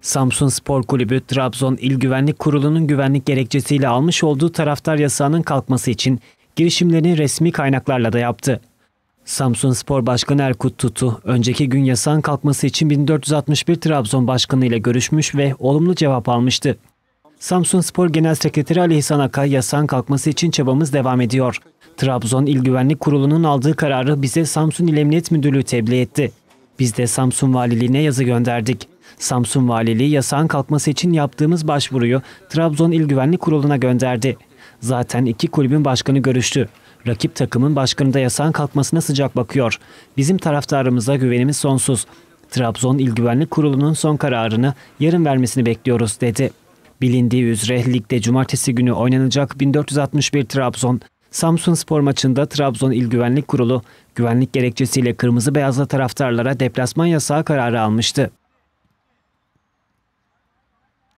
Samsun Spor Kulübü, Trabzon İl Güvenlik Kurulu'nun güvenlik gerekçesiyle almış olduğu taraftar yasağının kalkması için girişimlerini resmi kaynaklarla da yaptı. Samsun Spor Başkanı Erkut Tutu, önceki gün yasağın kalkması için 1461 Trabzon Başkanı ile görüşmüş ve olumlu cevap almıştı. Samsun Spor Genel Sekreteri Ali İhsan Aka, yasağın kalkması için çabamız devam ediyor. Trabzon İl Güvenlik Kurulu'nun aldığı kararı bize Samsun İl Emniyet Müdürlüğü tebliğ etti. Biz de Samsun Valiliğine yazı gönderdik. Samsun Valiliği yasağın kalkması için yaptığımız başvuruyu Trabzon İl Güvenlik Kurulu'na gönderdi. Zaten iki kulübün başkanı görüştü. Rakip takımın başkanı da yasağın kalkmasına sıcak bakıyor. Bizim taraftarımıza güvenimiz sonsuz. Trabzon İl Güvenlik Kurulu'nun son kararını yarın vermesini bekliyoruz dedi. Bilindiği üzere ligde cumartesi günü oynanacak 1461 Trabzon, Samsun Spor maçında Trabzon İl Güvenlik Kurulu güvenlik gerekçesiyle kırmızı beyazlı taraftarlara deplasman yasağı kararı almıştı.